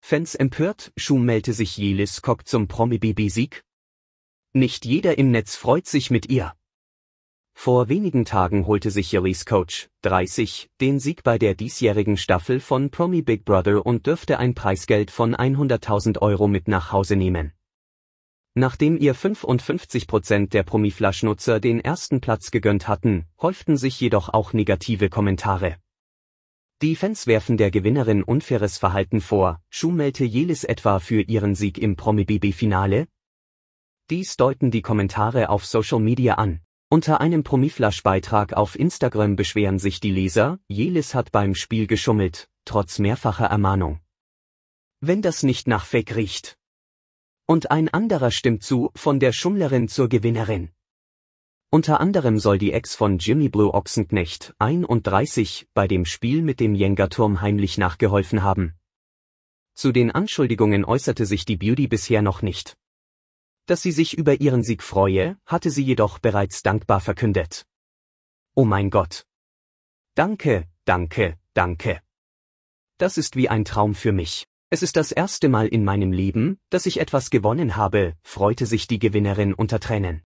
Fans empört, meldete sich Jelis Kock zum promi bb sieg Nicht jeder im Netz freut sich mit ihr. Vor wenigen Tagen holte sich Jelis Coach, 30, den Sieg bei der diesjährigen Staffel von Promi Big Brother und dürfte ein Preisgeld von 100.000 Euro mit nach Hause nehmen. Nachdem ihr 55 der Promi-Flaschnutzer den ersten Platz gegönnt hatten, häuften sich jedoch auch negative Kommentare. Die Fans werfen der Gewinnerin unfaires Verhalten vor, schummelte Jelis etwa für ihren Sieg im Promi-BB-Finale? Dies deuten die Kommentare auf Social Media an. Unter einem Promiflash-Beitrag auf Instagram beschweren sich die Leser, Jelis hat beim Spiel geschummelt, trotz mehrfacher Ermahnung. Wenn das nicht nach Fake riecht. Und ein anderer stimmt zu, von der Schummlerin zur Gewinnerin. Unter anderem soll die Ex von Jimmy Blue Ochsenknecht, 31, bei dem Spiel mit dem Jenga-Turm heimlich nachgeholfen haben. Zu den Anschuldigungen äußerte sich die Beauty bisher noch nicht. Dass sie sich über ihren Sieg freue, hatte sie jedoch bereits dankbar verkündet. Oh mein Gott. Danke, danke, danke. Das ist wie ein Traum für mich. Es ist das erste Mal in meinem Leben, dass ich etwas gewonnen habe, freute sich die Gewinnerin unter Tränen.